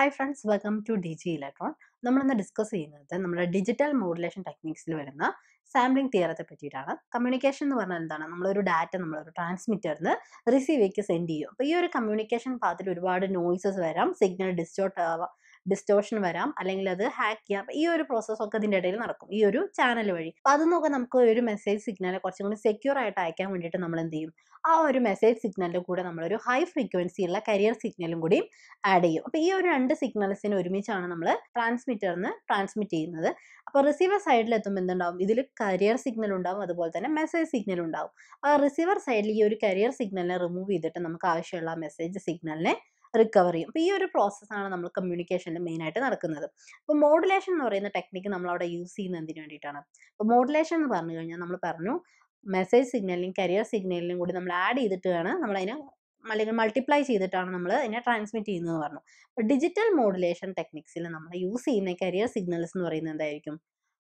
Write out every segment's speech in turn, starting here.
hi friends welcome to D G electron നമ്മളിന്ന് discuss ചെയ്യുന്നത് നമ്മുടെ ഡിജിറ്റൽ മോഡുലേഷൻ ടെക്നിക്സിൽ വരുന്ന സാമ്പിളിംഗ് തിയറത്തെ പറ്റിയിട്ടാണ് കമ്മ്യൂണിക്കേഷൻ എന്ന് പറഞ്ഞാൽ എന്താണ് നമ്മളൊരു ഡാറ്റ നമ്മളൊരു ട്രാൻസ്മിറ്ററിന് റിസീവേക്ക് സെൻഡ് ചെയ്യും അപ്പോൾ ഈ ഒരു കമ്മ്യൂണിക്കേഷൻ പാത്തിൽ ഒരുപാട് നോയ്സസ് വരാം സിഗ്നൽ ഡിസ്റ്റോർട്ട് ആവാം ഡിസ്റ്റോഷൻ വരാം അല്ലെങ്കിൽ അത് ഹാക്ക് ചെയ്യാം ഈ ഒരു പ്രോസസ്സൊക്കെ ഒക്കെ ഇതിൻ്റെ ഇടയിൽ നടക്കും ഈ ഒരു ചാനൽ വഴി അപ്പം അത് നമുക്ക് ഒരു മെസ്സേജ് സിഗ്നലെ കുറച്ചും കൂടി സെക്യൂർ ആയിട്ട് അയക്കാൻ വേണ്ടിയിട്ട് നമ്മൾ എന്ത് ചെയ്യും ആ ഒരു മെസ്സേജ് സിഗ്നലിൻ്റെ കൂടെ നമ്മളൊരു ഹൈ ഫ്രീക്വൻസി ഉള്ള കരിയർ സിഗ്നലും കൂടി ആഡ് ചെയ്യും അപ്പോൾ ഈ ഒരു രണ്ട് സിഗ്നൽസിന് ഒരുമിച്ചാണ് നമ്മൾ ട്രാൻസ്മിറ്ററിന് ട്രാൻസ്മിറ്റ് ചെയ്യുന്നത് അപ്പോൾ റിസീവർ സൈഡിൽ എത്തുമ്പോൾ എന്തുണ്ടാവും ഇതിൽ കരിയർ സിഗ്നൽ ഉണ്ടാവും അതുപോലെ തന്നെ മെസ്സേജ് സിഗ്നൽ ഉണ്ടാവും റിസീവർ സൈഡിൽ ഈ ഒരു കരിയർ സിഗ്നലിനെ റിമൂവ് ചെയ്തിട്ട് നമുക്ക് ആവശ്യമുള്ള മെസ്സേജ് സിഗ്നലിനെ റിക്കവർ ചെയ്യും അപ്പോൾ ഈ ഒരു പ്രോസസ്സാണ് നമ്മൾ കമ്മ്യൂണിക്കേഷനിൽ മെയിനായിട്ട് നടക്കുന്നത് അപ്പോൾ മോഡുലേഷൻ എന്ന് പറയുന്ന ടെക്നിക്ക് നമ്മൾ അവിടെ യൂസ് ചെയ്യുന്നത് എന്തിനു വേണ്ടിയിട്ടാണ് അപ്പോൾ മോഡുലേഷൻ എന്ന് പറഞ്ഞു കഴിഞ്ഞാൽ നമ്മൾ പറഞ്ഞു മെസ്സേജ് സിഗ്നലിനും കരിയർ സിഗ്നലിനും കൂടി നമ്മൾ ആഡ് ചെയ്തിട്ട് വേണം നമ്മൾ അതിനെ അല്ലെങ്കിൽ മൾട്ടിപ്ലൈ ചെയ്തിട്ടാണ് നമ്മൾ അതിനെ ട്രാൻസ്മിറ്റ് ചെയ്യുന്നതെന്ന് പറഞ്ഞു അപ്പോൾ ഡിജിറ്റൽ മോഡുലേഷൻ ടെക്നിക്സിൽ നമ്മൾ യൂസ് ചെയ്യുന്ന കരിയർ സിഗ്നൽസ് എന്ന് പറയുന്നത് എന്തായിരിക്കും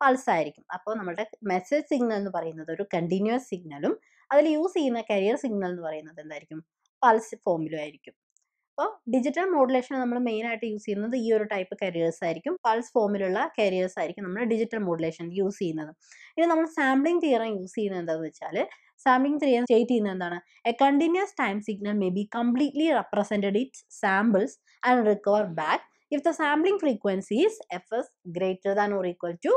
പൾസ് ആയിരിക്കും അപ്പോൾ നമ്മുടെ മെസ്സേജ് സിഗ്നൽ എന്ന് പറയുന്നത് ഒരു കണ്ടിന്യൂസ് സിഗ്നലും അതിൽ യൂസ് ചെയ്യുന്ന കരിയർ സിഗ്നൽ എന്ന് പറയുന്നത് എന്തായിരിക്കും പൾസ് ഫോമിലും ആയിരിക്കും അപ്പോൾ ഡിജിറ്റൽ മോഡുലേഷൻ നമ്മൾ മെയിനായിട്ട് യൂസ് ചെയ്യുന്നത് ഈ ഒരു ടൈപ്പ് കരിയേഴ്സ് ആയിരിക്കും പൾസ് ഫോമിലുള്ള കരിയേഴ്സ് ആയിരിക്കും നമ്മൾ ഡിജിറ്റൽ മോഡുലേഷൻ യൂസ് ചെയ്യുന്നത് ഇനി നമ്മൾ സാമ്പിളിംഗ് തിയറം യൂസ് ചെയ്യുന്നത് എന്താണെന്ന് വെച്ചാൽ സാമ്പിളിംഗ് തിയറം സ്റ്റേറ്റ് ചെയ്യുന്നത് എന്താണ് a continuous time signal may be completely represented it samples and recover back if the sampling frequency is F S greater than or equal to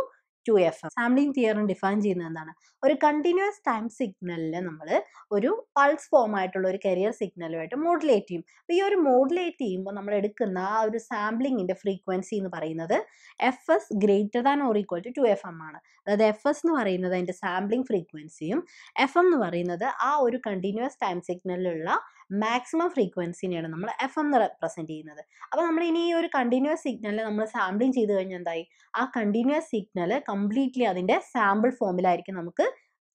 two F M sampling theorem define ചെയ്യുന്നത് എന്താണ് ഒരു continuous time സിഗ്നലിൽ നമ്മൾ ഒരു pulse form ആയിട്ടുള്ള ഒരു career സിഗ്നലുമായിട്ട് modulate ചെയ്യും അപ്പോൾ ഈ ഒരു മോഡുലേറ്റ് ചെയ്യുമ്പോൾ നമ്മൾ എടുക്കുന്ന ആ ഒരു സാമ്പിളിങ്ങിൻ്റെ ഫ്രീക്വൻസി എന്ന് പറയുന്നത് F S greater than or equal to two F M ആണ് അതായത് എഫ് എസ് എന്ന് പറയുന്നത് അതിൻ്റെ സാമ്പിളിംഗ് ഫ്രീക്വൻസിയും എഫ് എം എന്ന് പറയുന്നത് ആ ഒരു കണ്ടിന്യൂസ് ടൈം സിഗ്നലിലുള്ള മാക്സിമം ഫ്രീക്വൻസിനെയാണ് നമ്മൾ എഫ് എം റെപ്രസെൻറ്റ് ചെയ്യുന്നത് അപ്പോൾ നമ്മൾ ഇനി ഈ ഒരു കണ്ടിന്യൂസ് സിഗ്നൽ നമ്മൾ സാമ്പിളിങ് ചെയ്ത് കഴിഞ്ഞാൽ എന്തായി ആ കണ്ടിന്യൂസ് സിഗ്നൽ കംപ്ലീറ്റ്ലി അതിൻ്റെ സാമ്പിൾ ഫോമിലായിരിക്കും നമുക്ക്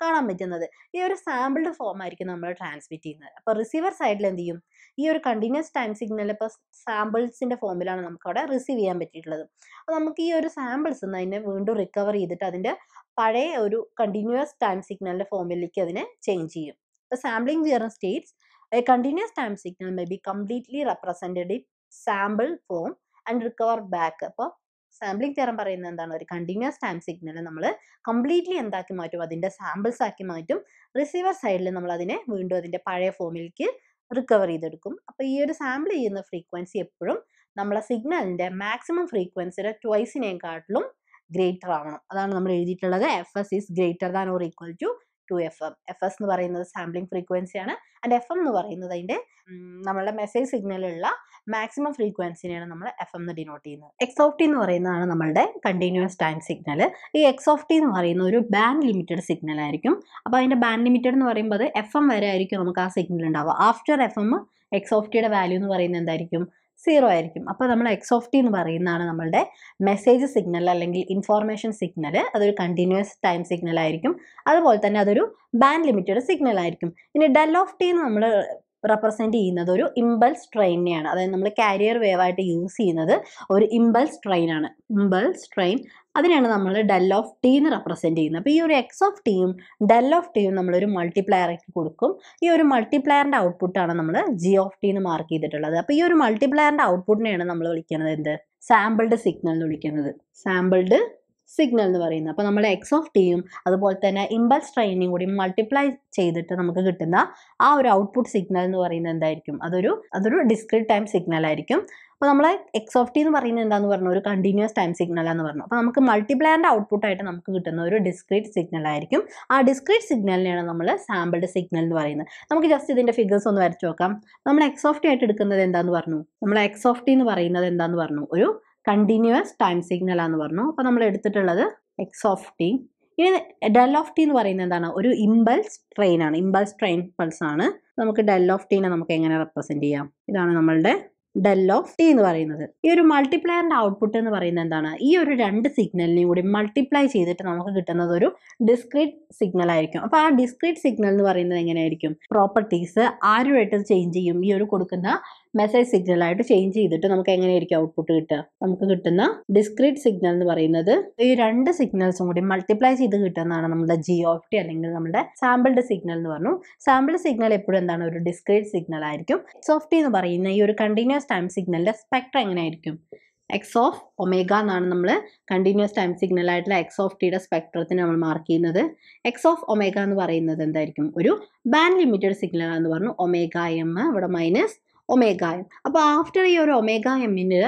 കാണാൻ പറ്റുന്നത് ഈ ഒരു സാമ്പിൾഡ് ഫോം ആയിരിക്കും നമ്മൾ ട്രാൻസ്മിറ്റ് ചെയ്യുന്നത് അപ്പോൾ റിസീവർ സൈഡിൽ എന്ത് ചെയ്യും ഈ ഒരു കണ്ടിന്യൂസ് ടൈം സിഗ്നൽ ഇപ്പോൾ സാമ്പിൾസിൻ്റെ ഫോമിലാണ് നമുക്ക് അവിടെ റിസീവ് ചെയ്യാൻ പറ്റിയിട്ടുള്ളത് അപ്പോൾ നമുക്ക് ഈ ഒരു സാമ്പിൾസ് നിന്ന് അതിനെ വീണ്ടും റിക്കവർ ചെയ്തിട്ട് അതിൻ്റെ പഴയ ഒരു കണ്ടിന്യൂസ് ടൈം സിഗ്നലിൻ്റെ ഫോമിലേക്ക് അതിനെ ചേഞ്ച് ചെയ്യും അപ്പോൾ sampling theorem states a continuous time signal may be completely represented in sample form and recover back അപ്പോൾ സാമ്പിളിംഗ് തരം പറയുന്നത് എന്താണ് ഒരു കണ്ടിന്യൂസ് ടൈം സിഗ്നൽ നമ്മൾ കംപ്ലീറ്റ്ലി എന്താക്കി മാറ്റും അതിൻ്റെ സാമ്പിൾസ് ആക്കി മാറ്റും റിസീവർ സൈഡിൽ നമ്മൾ അതിനെ വീണ്ടും അതിൻ്റെ പഴയ ഫോമിലേക്ക് റിക്കവർ ചെയ്തെടുക്കും അപ്പോൾ ഈ ഒരു സാമ്പിൾ ചെയ്യുന്ന ഫ്രീക്വൻസി എപ്പോഴും നമ്മളെ സിഗ്നലിൻ്റെ മാക്സിമം ഫ്രീക്വൻസിയുടെ ട്വൈസിനെക്കാട്ടിലും ഗ്രേറ്റർ ആവണം അതാണ് നമ്മൾ എഴുതിയിട്ടുള്ളത് F S is greater than or equal to two F M F S എന്ന് പറയുന്നത് സാമ്പിളിംഗ് ഫ്രീക്വൻസിയാണ് ആൻഡ് എഫ് എം എന്ന് പറയുന്നത് അതിൻ്റെ നമ്മളുടെ മെസ്സേജ് സിഗ്നലുള്ള മാക്സിമം ഫ്രീക്വൻസിനെയാണ് നമ്മൾ എഫ് എം എന്ന് ഡിനോട്ട് ചെയ്യുന്നത് എക്സ് ഓഫ് ടി എന്ന് പറയുന്നതാണ് നമ്മളുടെ കണ്ടിന്യൂസ് ടൈം സിഗ്നൽ ഈ എക്സ് ഓഫ് ടി എന്ന് പറയുന്ന ഒരു ബാൻഡ് ലിമിറ്റഡ് സിഗ്നൽ ആയിരിക്കും അപ്പോൾ അതിൻ്റെ ബാൻഡ് ലിമിറ്റഡ് എന്ന് പറയുമ്പോൾ അത് എഫ് എം വരെ ആയിരിക്കും നമുക്ക് ആ സിഗ്നൽ ഉണ്ടാവുക after F M X of ടിയുടെ വാല്യൂ എന്ന് പറയുന്നത് എന്തായിരിക്കും സീറോ ആയിരിക്കും അപ്പോൾ നമ്മൾ എക്സ് ഓഫ് ടി എന്ന് പറയുന്നതാണ് നമ്മളുടെ മെസ്സേജ് സിഗ്നൽ അല്ലെങ്കിൽ ഇൻഫോർമേഷൻ സിഗ്നൽ അതൊരു കണ്ടിന്യൂസ് ടൈം സിഗ്നൽ ആയിരിക്കും അതുപോലെ തന്നെ അതൊരു ബാൻഡ് ലിമിറ്റഡ് സിഗ്നൽ ആയിരിക്കും ഇനി ഡെൽ ഓഫ് ടി എന്ന് നമ്മൾ റെപ്രസെൻറ്റ് ചെയ്യുന്നത് ഒരു ഇമ്പൾസ് ട്രെയിനെയാണ് അതായത് നമ്മൾ കാരിയർ വേവായിട്ട് യൂസ് ചെയ്യുന്നത് ഒരു ഇമ്പൾസ് ട്രെയിനാണ് ഇമ്പൾസ് ട്രെയിൻ അതിനെയാണ് നമ്മൾ ഡെൽ ഓഫ് ടി എന്ന് റെപ്രസെൻറ്റ് ചെയ്യുന്നത് അപ്പോൾ ഈ ഒരു എക്സ് ഓഫ് ടിയും ഡെൽ ഓഫ് ടിയും നമ്മളൊരു മൾട്ടിപ്ലയറേക്ക് കൊടുക്കും ഈ ഒരു മൾട്ടിപ്ലയറിൻ്റെ ഔട്ട്പുട്ടാണ് നമ്മൾ ജി ഓഫ് ടി എന്ന് മാർക്ക് ചെയ്തിട്ടുള്ളത് അപ്പോൾ ഈ ഒരു മൾട്ടിപ്ലയറിൻ്റെ ഔട്ട്പുട്ടിനെയാണ് നമ്മൾ വിളിക്കുന്നത് എന്ത് സാമ്പിൾഡ് സിഗ്നൽ എന്ന് വിളിക്കുന്നത് സാമ്പിൾഡ് സിഗ്നൽ എന്ന് പറയുന്നത് അപ്പോൾ നമ്മൾ എക്സ് ഓഫ് ടിയും അതുപോലെ തന്നെ ഇമ്പൾസ് ട്രെയിനിങ് കൂടി മൾട്ടിപ്ലൈ ചെയ്തിട്ട് നമുക്ക് കിട്ടുന്ന ആ ഒരു ഔട്ട്പുട്ട് സിഗ്നൽ എന്ന് പറയുന്നത് എന്തായിരിക്കും അതൊരു അതൊരു ഡിസ്ക്രിറ്റ് ടൈം സിഗ്നൽ ആയിരിക്കും അപ്പോൾ നമ്മളെ എക്സ് ഓഫ് ടി എന്ന് പറയുന്നത് എന്താണെന്ന് പറഞ്ഞു ഒരു കണ്ടിന്യൂസ് ടൈം സിഗ്നൽ എന്ന് പറഞ്ഞു അപ്പോൾ നമുക്ക് മൾട്ടിപ്ലയറിൻ്റെ ഔട്ട്പുട്ടായിട്ട് നമുക്ക് കിട്ടുന്ന ഒരു ഡിസ്ക്രിറ്റ് സിഗ്നൽ ആയിരിക്കും ആ ഡിസ്ക്രിറ്റ് സിഗ്നലിനെയാണ് നമ്മൾ സാമ്പിൾഡ് സിഗ്നൽ എന്ന് പറയുന്നത് നമുക്ക് ജസ്റ്റ് ഇതിൻ്റെ ഫിഗേഴ്സ് ഒന്ന് വരച്ചു നോക്കാം നമ്മൾ എക്സ് ഓഫ് ടി ആയിട്ട് എടുക്കുന്നത് എന്താണെന്ന് പറഞ്ഞു നമ്മൾ എക്സ് ഓഫ് ടി എന്ന് പറയുന്നത് എന്താണെന്ന് പറഞ്ഞു ഒരു കണ്ടിന്യൂസ് ടൈം സിഗ്നൽ ആണെന്ന് പറഞ്ഞു അപ്പോൾ നമ്മൾ എടുത്തിട്ടുള്ളത് എക്സ് ഓഫ് ടി ഇനി ഡെൽ ഓഫ് ടി എന്ന് പറയുന്നത് എന്താണ് ഒരു ഇമ്പൾസ് ട്രെയിൻ ആണ് ഇമ്പൾസ് ട്രെയിൻ പൾസ് ആണ് നമുക്ക് ഡെൽ ഓഫ് ടീനെ നമുക്ക് എങ്ങനെ റെപ്രസെന്റ് ചെയ്യാം ഇതാണ് നമ്മളുടെ ഡെൽ ഓഫ് ടി എന്ന് പറയുന്നത് ഈ ഒരു മൾട്ടിപ്ലയറിന്റെ ഔട്ട്പുട്ട് എന്ന് പറയുന്നത് എന്താണ് ഈ ഒരു രണ്ട് സിഗ്നലിനെയും കൂടി മൾട്ടിപ്ലൈ ചെയ്തിട്ട് നമുക്ക് കിട്ടുന്നത് ഒരു ഡിസ്ക്രീറ്റ് സിഗ്നൽ ആയിരിക്കും അപ്പോൾ ആ ഡിസ്ക്രീറ്റ് സിഗ്നൽ എന്ന് പറയുന്നത് എങ്ങനെയായിരിക്കും പ്രോപ്പർട്ടീസ് ആരുമായിട്ട് ചേഞ്ച് ചെയ്യും ഈ ഒരു കൊടുക്കുന്ന മെസ്സേജ് സിഗ്നലായിട്ട് ചേഞ്ച് ചെയ്തിട്ട് നമുക്ക് എങ്ങനെയായിരിക്കും ഔട്ട്പുട്ട് കിട്ടുക നമുക്ക് കിട്ടുന്ന ഡിസ്ക്രീറ്റ് സിഗ്നൽ എന്ന് പറയുന്നത് ഈ രണ്ട് സിഗ്നൽസും കൂടി മൾട്ടിപ്ലൈ ചെയ്ത് കിട്ടുന്നതാണ് നമ്മുടെ ജി ഓഫ് ടി അല്ലെങ്കിൽ നമ്മുടെ സാമ്പിൾഡ് സിഗ്നൽ എന്ന് പറഞ്ഞു സാമ്പിൾ സിഗ്നൽ എപ്പോഴും എന്താണ് ഒരു ഡിസ്ക്രീറ്റ് സിഗ്നൽ ആയിരിക്കും എക്സ് ഓഫ് ടി എന്ന് പറയുന്ന ഈ ഒരു കണ്ടിന്യൂസ് ടൈം സിഗ്നലിന്റെ സ്പെക്ട്രം എങ്ങനെയായിരിക്കും എക്സ് ഓഫ് ഒമേഗ എന്നാണ് നമ്മൾ കണ്ടിന്യൂസ് ടൈം സിഗ്നൽ ആയിട്ടുള്ള എക്സ് ഓഫ് ടിയുടെ സ്പെക്ട്രത്തിന് നമ്മൾ മാർക്ക് ചെയ്യുന്നത് എക്സ് ഓഫ് ഒമേഗ എന്ന് പറയുന്നത് എന്തായിരിക്കും ഒരു ബാൻഡ് ലിമിറ്റഡ് സിഗ്നൽ ആണെന്ന് പറഞ്ഞു ഒമേഗ എം ഇവിടെ മൈനസ് ഒമേഗ എം അപ്പോൾ ആഫ്റ്റർ ഈ ഒരു ഒമേഗ എമ്മിന്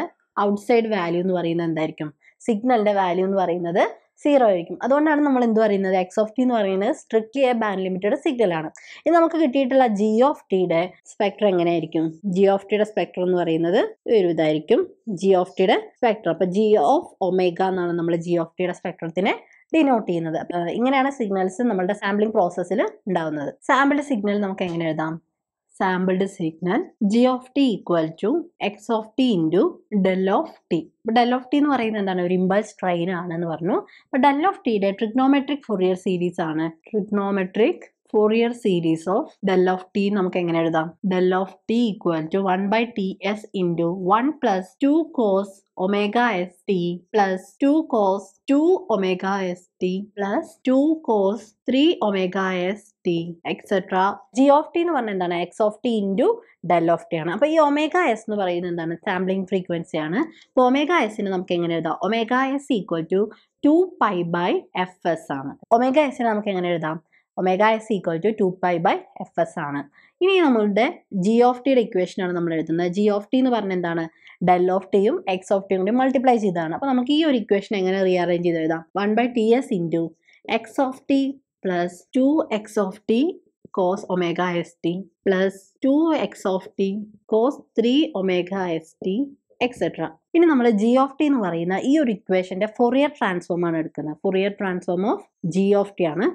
ഔട്ട്സൈഡ് വാല്യൂ എന്ന് പറയുന്നത് എന്തായിരിക്കും സിഗ്നലിൻ്റെ വാല്യൂ എന്ന് പറയുന്നത് സീറോ ആയിരിക്കും അതുകൊണ്ടാണ് നമ്മൾ എന്ത് പറയുന്നത് എക്സ് ഓഫ് ടി എന്ന് പറയുന്നത് strictly a band limited signal ആണ് ഇത് നമുക്ക് കിട്ടിയിട്ടുള്ള ജി ഓഫ് ടിയുടെ സ്പെക്ടർ എങ്ങനെയായിരിക്കും ജി ഓഫ് ടിയുടെ സ്പെക്ടർ എന്ന് പറയുന്നത് ഒരു ഇതായിരിക്കും ജി ഓഫ് ടിയുടെ സ്പെക്ടർ അപ്പോൾ ജി ഓഫ് ഒമേഗ എന്നാണ് നമ്മൾ ജി ഓഫ് ടിയുടെ സ്പെക്ട്രത്തിനെ ഡിനോട്ട് ചെയ്യുന്നത് ഇങ്ങനെയാണ് സിഗ്നൽസ് നമ്മളുടെ സാമ്പിളിംഗ് പ്രോസസ്സിൽ ഉണ്ടാവുന്നത് സാമ്പിൾ സിഗ്നൽ നമുക്ക് എങ്ങനെ എഴുതാം sampled signal G of T equal to X of T into del of T ഇപ്പം ഡെൽ ഓഫ് ടി എന്ന് പറയുന്നത് എന്താണ് ഒരു ഇമ്പൾസ് ട്രെയിൻ ആണെന്ന് പറഞ്ഞു അപ്പം ഡെൽ ഓഫ് ടിയുടെ ട്രിഗ്നോമെട്രിക് ഫോറിയർ സീരീസ് ആണ് trigonometric Fourier series of del of T നമുക്ക് എങ്ങനെ എഴുതാം del of T equal to one by T S into one plus two cos omega S T plus two cos two omega S T plus two cos three omega S T etcetera G of T എന്ന് പറഞ്ഞാൽ എന്താണ് X of T into del of T ആണ് അപ്പോൾ ഈ omega S എന്ന് പറയുന്നത് എന്താണ് sampling frequency ആണ് അപ്പോൾ ഒമേഗ എസിന് നമുക്ക് എങ്ങനെ എഴുതാം omega S equal to two pi by F S ആണ് ഒമേഗ എസിന് നമുക്ക് എങ്ങനെ എഴുതാം omega S equal to two pi by F S ആണ് ഇനി നമ്മളുടെ ജി ഓഫ് ടിയുടെ ഇക്വേഷൻ ആണ് നമ്മൾ എഴുതുന്നത് ജി ഓഫ് ടി എന്ന് പറഞ്ഞാൽ എന്താണ് ഡെൽ ഓഫ് ടിയും എക്സ് ഓഫ് ടിയും കൂടി മൾട്ടിപ്ലൈ ചെയ്താണ് അപ്പോൾ നമുക്ക് ഈ ഒരു ഇക്വേഷൻ എങ്ങനെ റീ അറേഞ്ച് ചെയ്ത് എഴുതാം one by T S into X of T plus two X of T cos omega S T plus two X of T cos three omega S T etcetera ഇനി നമ്മൾ G of T എന്ന് പറയുന്ന ഈ ഒരു ഇക്വേഷൻ്റെ Fourier transform ആണ് എടുക്കുന്നത് Fourier transform of G of T ആണ്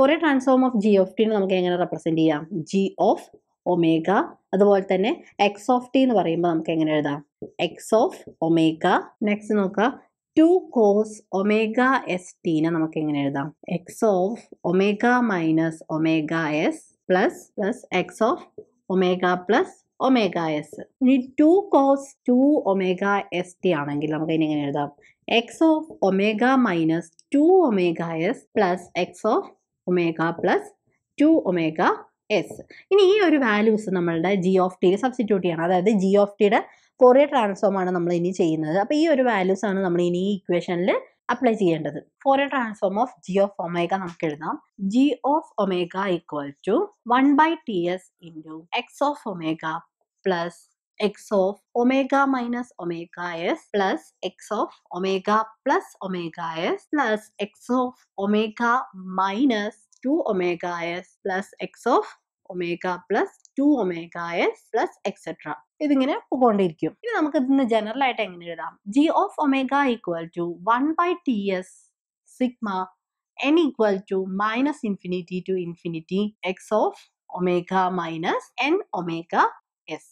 Fourier transform of G of ടിനെ നമുക്ക് എങ്ങനെ റെപ്രസെൻറ്റ് ചെയ്യാം ജി ഓഫ് ഒമേഗ അതുപോലെ തന്നെ എക്സ് ഓഫ് ടി എന്ന് പറയുമ്പോൾ നമുക്ക് എങ്ങനെ എഴുതാം എക്സ് ഓഫ് ഒമേഗ നെക്സ്റ്റ് നോക്കുക ടു കോസ് ഒമേഗ എസ് ടീനെ നമുക്ക് എങ്ങനെ എഴുതാം X of omega minus omega S plus plus X of omega plus omega S ഇനി two cos two omega S T ആണെങ്കിൽ നമുക്ക് ഇനി എങ്ങനെ എഴുതാം X of omega minus two omega S plus X of omega plus two omega S ഇനി ഈ ഒരു values നമ്മളുടെ ജി ഓഫ് ടി സബ്സ്റ്റിറ്റ്യൂട്ട് ചെയ്യണം അതായത് ജി ഓഫ് ടിയുടെ ഫോറിയർ ട്രാൻസ്ഫോം ആണ് നമ്മൾ ഇനി ചെയ്യുന്നത് അപ്പൊ ഈ ഒരു വാല്യൂസ് ആണ് നമ്മൾ ഇനി ഈ ഇക്വേഷനിൽ അപ്ലൈ ചെയ്യേണ്ടത് Fourier transform of G of omega നമുക്ക് എഴുതാം G of omega equal to one by T S into X of omega plus X of omega minus omega S plus X of omega plus omega S plus X of omega minus two omega S plus X of omega plus two omega S plus etcetera ഇതിങ്ങനെ പോകൊണ്ടിരിക്കും ഇനി നമുക്ക് ഇതിന് general ആയിട്ട് എങ്ങനെ എഴുതാം G of omega equal to one by T S sigma N equal to minus infinity to infinity X of omega minus N omega S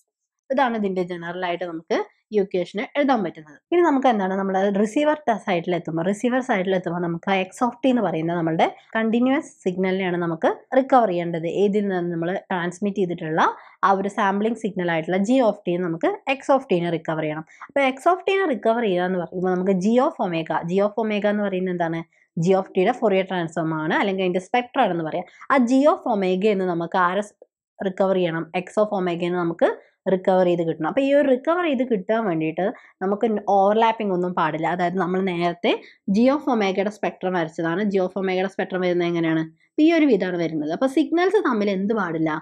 ഇതാണ് ഇതിന്റെ ജനറൽ ആയിട്ട് നമുക്ക് ഈ ഒക്കേഷന് എഴുതാൻ പറ്റുന്നത് ഇനി നമുക്ക് എന്താണ് നമ്മൾ റിസീവർ സൈഡിൽ എത്തുമ്പോൾ റിസീവർ സൈഡിൽ എത്തുമ്പോൾ നമുക്ക് എക്സ് ഓഫ് ടി എന്ന് പറയുന്ന നമ്മുടെ കണ്ടിന്യൂസ് സിഗ്നലിനെയാണ് നമുക്ക് റിക്കവർ ചെയ്യേണ്ടത് ഏതിൽ നിന്ന് നമ്മൾ ട്രാൻസ്മിറ്റ് ചെയ്തിട്ടുള്ള ആ ഒരു സാമ്പിളിംഗ് സിഗ്നൽ ആയിട്ടുള്ള ജി ഓഫ് ടി നമുക്ക് എക്സ് ഓഫ് ടീനെ റിക്കവർ ചെയ്യണം അപ്പോൾ എക്സ് ഓഫ് ടീനെ റിക്കവർ ചെയ്യുക എന്ന് പറയുമ്പോൾ നമുക്ക് G of omega G of omega എന്ന് പറയുന്നത് എന്താണ് ജി ഓഫ് ടിയുടെ ഫൊറിയർ ട്രാൻസ്ഫോം ആണ് അല്ലെങ്കിൽ അതിൻ്റെ ആണെന്ന് പറയാം ആ ജി ഓഫ് ഒമേഗ എന്ന് നമുക്ക് ആരെ റിക്കവർ ചെയ്യണം എക്സ് ഓഫ് ഒമേഗ എന്ന് നമുക്ക് റിക്കവർ ചെയ്ത് കിട്ടണം അപ്പോൾ ഈ ഒരു റിക്കവർ ചെയ്ത് കിട്ടാൻ വേണ്ടിയിട്ട് നമുക്ക് ഓവർലാപ്പിംഗ് ഒന്നും പാടില്ല അതായത് നമ്മൾ നേരത്തെ ജിയോ ഫൊമേഗയുടെ സ്പെക്ട്രം വരച്ചതാണ് ജിയോ ഫൊമേഗയുടെ സ്പെക്ട്രം വരുന്നത് എങ്ങനെയാണ് അപ്പോൾ ഈ ഒരു വിധമാണ് വരുന്നത് അപ്പോൾ സിഗ്നൽസ് തമ്മിൽ എന്ത് പാടില്ല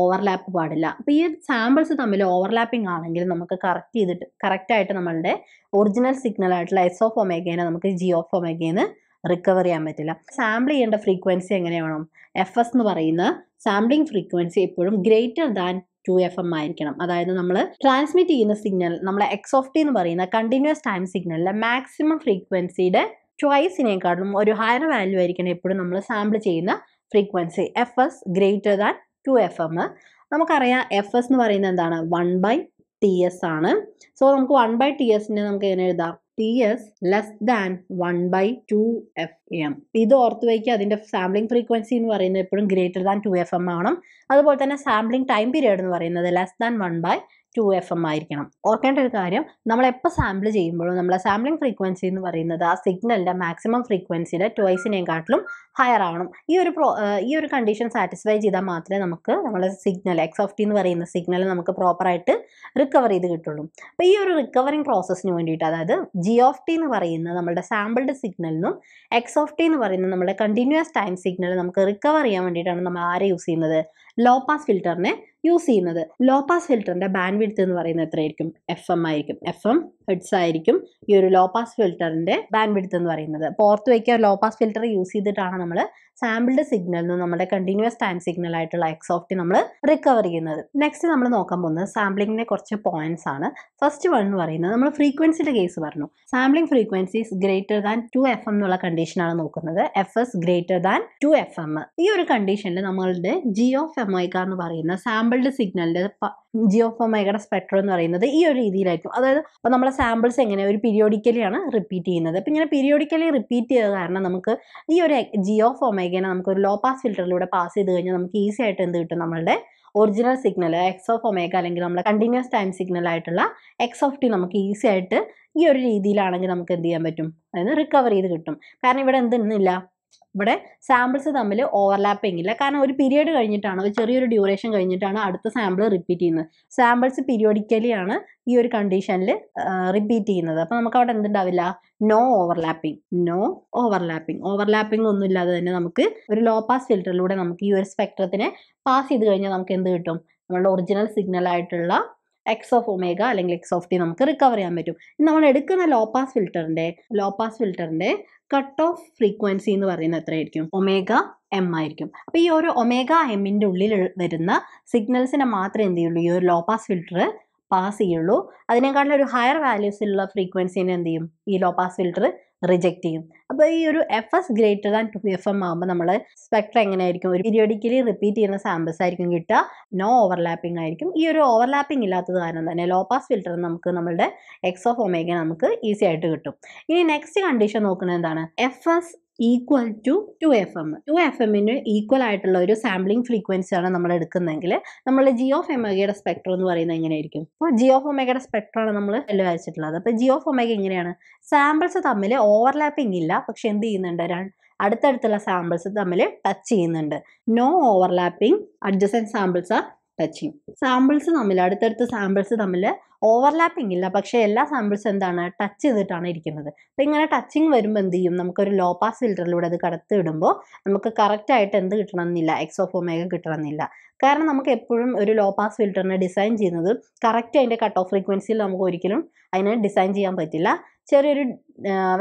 ഓവർലാപ്പ് പാടില്ല അപ്പോൾ ഈ സാമ്പിൾസ് തമ്മിൽ ഓവർലാപ്പിംഗ് ആണെങ്കിൽ നമുക്ക് കറക്റ്റ് ചെയ്തിട്ട് കറക്റ്റായിട്ട് നമ്മളുടെ ഒറിജിനൽ സിഗ്നൽ ആയിട്ടുള്ള എസ് ഓഫ് ഒമേഗേനെ നമുക്ക് ജി ഓഫ് ഒമേഗേന്ന് റിക്കവർ ചെയ്യാൻ പറ്റില്ല സാമ്പിൾ ചെയ്യേണ്ട ഫ്രീക്വൻസി എങ്ങനെയാണോ എഫ് എസ് എന്ന് പറയുന്ന സാമ്പിളിംഗ് ഫ്രീക്വൻസി എപ്പോഴും greater than two F M ആയിരിക്കണം അതായത് നമ്മൾ ട്രാൻസ്മിറ്റ് ചെയ്യുന്ന സിഗ്നൽ നമ്മളെ എക്സ് ഓഫ് ടി എന്ന് പറയുന്ന കണ്ടിന്യൂസ് ടൈം സിഗ്നലിലെ മാക്സിമം ഫ്രീക്വൻസിയുടെ ട്വൈസിനേക്കാളും ഒരു ഹയർ വാല്യൂ ആയിരിക്കണം എപ്പോഴും നമ്മൾ സാമ്പിൾ ചെയ്യുന്ന frequency F S greater than two F M നമുക്കറിയാം എഫ് എസ് എന്ന് പറയുന്നത് എന്താണ് വൺ ബൈ ടി എസ് ആണ് സോ നമുക്ക് വൺ ബൈ ടി എസിനെ നമുക്ക് എങ്ങനെ എഴുതാം T S less than one by two F M ഇത് ഓർത്ത് വയ്ക്കുക അതിൻ്റെ സാമ്പിളിംഗ് ഫ്രീക്വൻസി എന്ന് പറയുന്നത് എപ്പോഴും greater than two F M ആണ് അതുപോലെ തന്നെ സാമ്പിളിംഗ് ടൈം പീരീഡ് എന്ന് പറയുന്നത് less than one by two F M ആയിരിക്കണം ഓർക്കേണ്ട ഒരു കാര്യം നമ്മൾ എപ്പോൾ സാമ്പിൾ ചെയ്യുമ്പോഴും നമ്മളെ സാമ്പിളിംഗ് ഫ്രീക്വൻസി എന്ന് പറയുന്നത് ആ സിഗ്നലിൻ്റെ മാക്സിമം ഫ്രീക്വൻസിയുടെ ട്വൈസിനെക്കാട്ടിലും ഹയർ ആവണം ഈ ഒരു പ്രോ ഈ ഒരു കണ്ടീഷൻ സാറ്റിസ്ഫൈ ചെയ്താൽ മാത്രമേ നമുക്ക് നമ്മളെ സിഗ്നൽ എക്സ് ഓഫ് ടി എന്ന് പറയുന്ന സിഗ്നൽ നമുക്ക് പ്രോപ്പറായിട്ട് റിക്കവർ ചെയ്ത് കിട്ടുള്ളൂ അപ്പോൾ ഈ ഒരു റിക്കവറിങ് പ്രോസസ്സിന് വേണ്ടിയിട്ട് അതായത് ജി ഓഫ് ടി എന്ന് പറയുന്ന നമ്മുടെ സാമ്പിൾഡ് സിഗ്നലിനും എക്സ് ഓഫ് ടി എന്ന് പറയുന്ന നമ്മുടെ കണ്ടിന്യൂസ് ടൈം സിഗ്നൽ നമുക്ക് റിക്കവർ ചെയ്യാൻ വേണ്ടിയിട്ടാണ് നമ്മൾ ആരെ യൂസ് ചെയ്യുന്നത് ലോ പാസ് ഫിൽറ്ററിനെ യൂസ് ചെയ്യുന്നത് ലോ പാസ് ഫിൽറ്ററിൻ്റെ ബാൻഡ് വിഡ്ത്ത് എന്ന് പറയുന്നത് എത്രയായിരിക്കും എഫ് എം ആയിരിക്കും എഫ് എം ഹെഡ്സ് ആയിരിക്കും ഈ ഒരു ലോ പാസ് ഫിൽറ്ററിൻ്റെ ബാൻഡ് വിഡ്ത്ത് എന്ന് പറയുന്നത് പുറത്ത് വയ്ക്കുക ലോ പാസ് ഫിൽറ്റർ യൂസ് ചെയ്തിട്ടാണ് നമ്മൾ സാമ്പിൾഡ് സിഗ്നൽ നിന്ന് നമ്മുടെ കണ്ടിന്യൂസ് ടൈം സിഗ്നൽ ആയിട്ടുള്ള എക്സ് ഓഫ് ടി നമ്മൾ റിക്കവർ ചെയ്യുന്നത് നെക്സ്റ്റ് നമ്മൾ നോക്കാൻ പോകുന്നത് സാമ്പിളിങ്ങിനെ കുറച്ച് പോയിന്റ്സ് ആണ് ഫസ്റ്റ് വൺ എന്ന് പറയുന്നത് നമ്മൾ ഫ്രീക്വൻസിയുടെ കേസ് പറഞ്ഞു sampling frequencies greater than two F M എന്നുള്ള കണ്ടീഷനാണ് നോക്കുന്നത് F S greater than two F M ഈ ഒരു കണ്ടീഷനിൽ നമ്മളുടെ ജി ഓഫ് എം എന്ന് പറയുന്ന സാമ്പിൾഡ് സിഗ്നലിന്റെ ജിയോഫൊമേഗയുടെ സ്പെക്ട്രം എന്ന് പറയുന്നത് ഈ ഒരു രീതിയിലായിരിക്കും അതായത് അപ്പോൾ നമ്മളെ സാമ്പിൾസ് എങ്ങനെ ഒരു പീരിയോഡിക്കലിയാണ് റിപ്പീറ്റ് ചെയ്യുന്നത് അപ്പോൾ ഇങ്ങനെ പീരിയോഡിക്കലി റിപ്പീറ്റ് ചെയ്ത കാരണം നമുക്ക് ഈ ഒരു ജിയോഫൊമേഗനെ നമുക്ക് ഒരു ലോ പാസ് ഫിൽറ്ററിലൂടെ പാസ് ചെയ്ത് കഴിഞ്ഞാൽ നമുക്ക് ഈസി ആയിട്ട് എന്ത് കിട്ടും നമ്മളുടെ original signal X of omega അല്ലെങ്കിൽ നമ്മളെ കണ്ടിന്യൂസ് ടൈം സിഗ്നൽ ആയിട്ടുള്ള എക്സ് ഓഫ് ടി നമുക്ക് ഈസി ആയിട്ട് ഈ ഒരു രീതിയിലാണെങ്കിൽ നമുക്ക് എന്ത് ചെയ്യാൻ പറ്റും അതായത് റിക്കവർ ചെയ്ത് കിട്ടും കാരണം ഇവിടെ എന്തെന്നില്ല ഇവിടെ സാമ്പിൾസ് തമ്മിൽ ഓവർലാപ്പിംഗ് ഇല്ല കാരണം ഒരു പീരീഡ് കഴിഞ്ഞിട്ടാണ് ഒരു ചെറിയൊരു ഡ്യൂറേഷൻ കഴിഞ്ഞിട്ടാണ് അടുത്ത സാമ്പിൾ റിപ്പീറ്റ് ചെയ്യുന്നത് സാമ്പിൾസ് പീരിയോഡിക്കലി ആണ് ഈ ഒരു കണ്ടീഷനിൽ റിപ്പീറ്റ് ചെയ്യുന്നത് അപ്പോൾ നമുക്ക് അവിടെ എന്തുണ്ടാവില്ല no overlapping no overlapping overlapping ഒന്നും ഇല്ലാതെ തന്നെ നമുക്ക് ഒരു ലോ പാസ് ഫിൽറ്ററിലൂടെ നമുക്ക് ഈ ഒരു സ്പെക്ട്രത്തിനെ പാസ് ചെയ്ത് കഴിഞ്ഞാൽ നമുക്ക് എന്ത് കിട്ടും നമ്മളുടെ ഒറിജിനൽ സിഗ്നൽ ആയിട്ടുള്ള എക്സ് ഓഫ് ഒമേഗ അല്ലെങ്കിൽ എക്സ് ഓഫ് ടി നമുക്ക് റിക്കവർ ചെയ്യാൻ പറ്റും നമ്മൾ എടുക്കുന്ന ലോ പാസ് ഫിൽറ്ററിൻ്റെ ലോ പാസ് ഫിൽറ്ററിൻ്റെ കട്ട് ഓഫ് ഫ്രീക്വൻസി എന്ന് പറയുന്നത് എത്രയായിരിക്കും ഒമേഗ എം ആയിരിക്കും അപ്പോൾ ഈ ഒരു ഒമേഗ എമ്മിൻ്റെ ഉള്ളിൽ വരുന്ന സിഗ്നൽസിനെ മാത്രമേ എന്ത് ചെയ്യുള്ളൂ ഈ ഒരു ലോ പാസ് ഫിൽറ്റർ പാസ് ചെയ്യുള്ളൂ അതിനേക്കാളും ഒരു ഹയർ വാല്യൂസിലുള്ള ഫ്രീക്വൻസിനെ എന്ത് ചെയ്യും ഈ ലോ പാസ് ഫിൽറ്റർ റിജക്റ്റ് ചെയ്യും അപ്പോൾ ഈ ഒരു F S greater than two F M ആകുമ്പോൾ നമ്മൾ സ്പെക്ട്ര എങ്ങനെയായിരിക്കും ഒരു പീരിയോഡിക്കലി റിപ്പീറ്റ് ചെയ്യുന്ന സാമ്പിൾസ് ആയിരിക്കും കിട്ടുക നോ ഓവർലാപ്പിംഗ് ആയിരിക്കും ഈ ഒരു ഓവർലാപ്പിംഗ് ഇല്ലാത്തത് കാരണം തന്നെ ലോ പാസ് ഫിൽറ്റർ നമുക്ക് നമ്മുടെ എക്സ് ഓഫ് ഒമേഗ നമുക്ക് ഈസി ആയിട്ട് കിട്ടും ഇനി നെക്സ്റ്റ് കണ്ടീഷൻ നോക്കുന്നത് എന്താണ് F S equal to two F M two F എമ്മിന് ഈക്വൽ ആയിട്ടുള്ള ഒരു സാമ്പിളിംഗ് ആണ് നമ്മൾ എടുക്കുന്നതെങ്കിൽ നമ്മൾ ജി ഓഫ് എമേഗയുടെ സ്പെക്ട്രം എന്ന് പറയുന്നത് എങ്ങനെയായിരിക്കും അപ്പോൾ ജി ഓഫ് ഒമേഗയുടെ സ്പെക്ട്രമാണ് നമ്മൾ എല്ലാം അപ്പോൾ ജി ഓഫ് ഒമേഗ എങ്ങനെയാണ് സാമ്പിൾസ് തമ്മിൽ ഓവർലാപ്പിംഗ് ഇല്ല പക്ഷെ എന്ത് ചെയ്യുന്നുണ്ട് അടുത്തടുത്തുള്ള സാമ്പിൾസ് തമ്മിൽ ടച്ച് ചെയ്യുന്നുണ്ട് no overlapping adjacent samples are touching samples തമ്മിൽ അടുത്തടുത്ത സാമ്പിൾസ് തമ്മിൽ ഓവർലാപ്പിംഗ് ഇല്ല പക്ഷേ എല്ലാ സാമ്പിൾസ് എന്താണ് ടച്ച് ചെയ്തിട്ടാണ് ഇരിക്കുന്നത് അപ്പോൾ ഇങ്ങനെ ടച്ചിങ് വരുമ്പോൾ എന്ത് ചെയ്യും നമുക്കൊരു ലോ പാസ് ഫിൽറ്ററിലൂടെ അത് കടത്തി ഇടുമ്പോൾ നമുക്ക് കറക്റ്റായിട്ട് എന്ത് കിട്ടണമെന്നില്ല എക്സോഫോമേഗ കിട്ടണമെന്നില്ല കാരണം നമുക്ക് എപ്പോഴും ഒരു ലോ പാസ് ഫിൽറ്ററിനെ ഡിസൈൻ ചെയ്യുന്നത് കറക്റ്റ് അതിൻ്റെ കട്ട് ഓഫ് ഫ്രീക്വൻസിയിൽ നമുക്ക് ഒരിക്കലും അതിനെ ഡിസൈൻ ചെയ്യാൻ പറ്റില്ല ചെറിയൊരു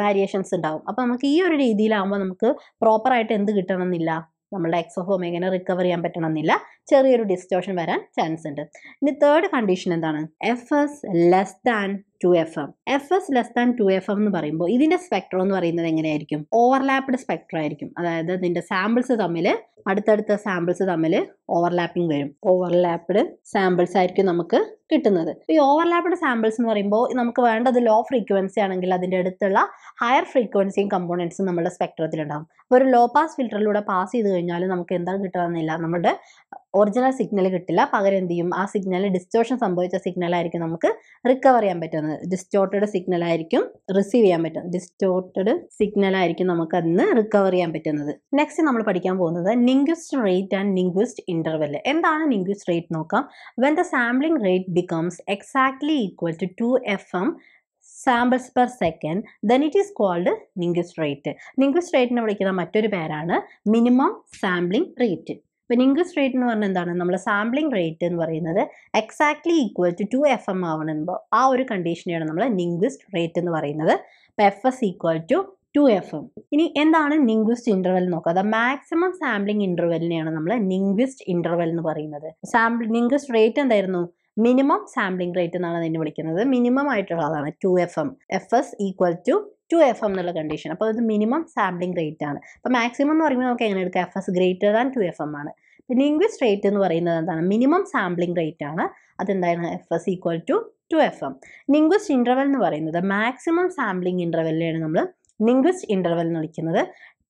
വേരിയേഷൻസ് ഉണ്ടാവും അപ്പോൾ നമുക്ക് ഈ ഒരു രീതിയിലാകുമ്പോൾ നമുക്ക് പ്രോപ്പറായിട്ട് എന്ത് കിട്ടണമെന്നില്ല നമ്മുടെ എക്സോഫോം എങ്ങനെ റിക്കവർ ചെയ്യാൻ പറ്റണമെന്നില്ല ചെറിയൊരു ഡിസ്റ്റോഷൻ വരാൻ ചാൻസ് ഉണ്ട് ഇനി തേർഡ് കണ്ടീഷൻ എന്താണ് F S less than two F M F S less than two F M എന്ന് പറയുമ്പോൾ ഇതിന്റെ സ്പെക്ട്രം എന്ന് പറയുന്നത് എങ്ങനെയായിരിക്കും ഓവർലാപ്ഡ് സ്പെക്ട്രം ആയിരിക്കും അതായത് നിന്റെ സാമ്പിൾസ് തമ്മിൽ അടുത്തടുത്ത സാമ്പിൾസ് തമ്മിൽ ഓവർലാപ്പിംഗ് വരും ഓവർലാപ്ഡ് സാമ്പിൾസ് ആയിരിക്കും നമുക്ക് കിട്ടുന്നത് ഈ ഓവർലാപ്ഡ് സാമ്പിൾസ് എന്ന് പറയുമ്പോൾ നമുക്ക് വേണ്ടത് ലോ ഫ്രീക്വൻസി ആണെങ്കിൽ അതിൻ്റെ അടുത്തുള്ള ഹയർ ഫ്രീക്വൻസിയും കമ്പോണൻസും നമ്മുടെ ഉണ്ടാകും അപ്പോൾ ഒരു ലോ പാസ് ഫിൽറ്ററിലൂടെ പാസ് ചെയ്ത് കഴിഞ്ഞാൽ നമുക്ക് എന്താ കിട്ടുകയെന്നില്ല നമ്മുടെ ഒറിജിനൽ സിഗ്നൽ കിട്ടില്ല പകരം എന്ത് ചെയ്യും ആ സിഗ്നൽ ഡിസ്റ്റോഷൻ സംഭവിച്ച സിഗ്നലായിരിക്കും നമുക്ക് റിക്കവർ ചെയ്യാൻ പറ്റുന്നത് ഡിസ്റ്റോർട്ടഡ് സിഗ്നൽ ആയിരിക്കും റിസീവ് ചെയ്യാൻ പറ്റും ഡിസ്റ്റോർട്ടഡ് സിഗ്നൽ ആയിരിക്കും നമുക്ക് അതിന് റിക്കവർ ചെയ്യാൻ പറ്റുന്നത് നെക്സ്റ്റ് നമ്മൾ പഠിക്കാൻ പോകുന്നത് Nyquist rate and Nyquist interval എന്താണ് നിംഗ്വിസ്റ്റ് റേറ്റ് നോക്കാം when the sampling rate becomes exactly equal to two F M samples per second then it is called Nyquist rate നിംഗ്വിസ്റ്റ് റേറ്റിനെ വിളിക്കുന്ന മറ്റൊരു പേരാണ് മിനിമം സാമ്പിളിംഗ് റേറ്റ് അപ്പോൾ റേറ്റ് എന്ന് പറഞ്ഞാൽ എന്താണ് നമ്മൾ സാമ്പിളിംഗ് റേറ്റ് എന്ന് പറയുന്നത് exactly equal to two F M ആവണമെമ്പോൾ ആ ഒരു കണ്ടീഷനെയാണ് നമ്മൾ നിംഗ്വിസ്റ്റ് റേറ്റ് എന്ന് പറയുന്നത് അപ്പോൾ F S equal to two F M ഇനി എന്താണ് നിംഗ്വിസ്റ്റ് ഇന്റർവെൽ നോക്കുക അത് മാക്സിമം സാമ്പിളിംഗ് ഇന്റർവെല്ലിനെയാണ് നമ്മൾ നിംഗ്വിസ്റ്റ് ഇന്റർവെൽ എന്ന് പറയുന്നത് സാമ്പിൾ നിംഗ്വിസ്റ്റ് റേറ്റ് എന്തായിരുന്നു മിനിമം സാമ്പിളിംഗ് റേറ്റ് എന്നാണ് അതിനെ വിളിക്കുന്നത് മിനിമം ആയിട്ടുള്ളതാണ് two F M F S equal to two F M എന്നുള്ള കണ്ടീഷൻ അപ്പോൾ ഇത് മിനിമം സാമ്പിളിംഗ് റേറ്റ് ആണ് അപ്പോൾ മാക്സിമം എന്ന് പറയുമ്പോൾ നമുക്ക് എങ്ങനെ എടുക്കാം F S greater than two F M ആണ് പിന്നെ ഇൻക്വിസ്റ്റ് റേറ്റ് എന്ന് പറയുന്നത് എന്താണ് മിനിമം സാമ്പിളിംഗ് റേറ്റ് ആണ് അതെന്തായാലും F S equal to two F M Nyquist interval എന്ന് പറയുന്നത് മാക്സിമം സാമ്പിളിംഗ് ഇൻ്റർവെല്ലാണ് നമ്മൾ നിംഗ്വിസ്റ്റ് ഇൻ്റർവെൽ എന്ന് വിളിക്കുന്നത്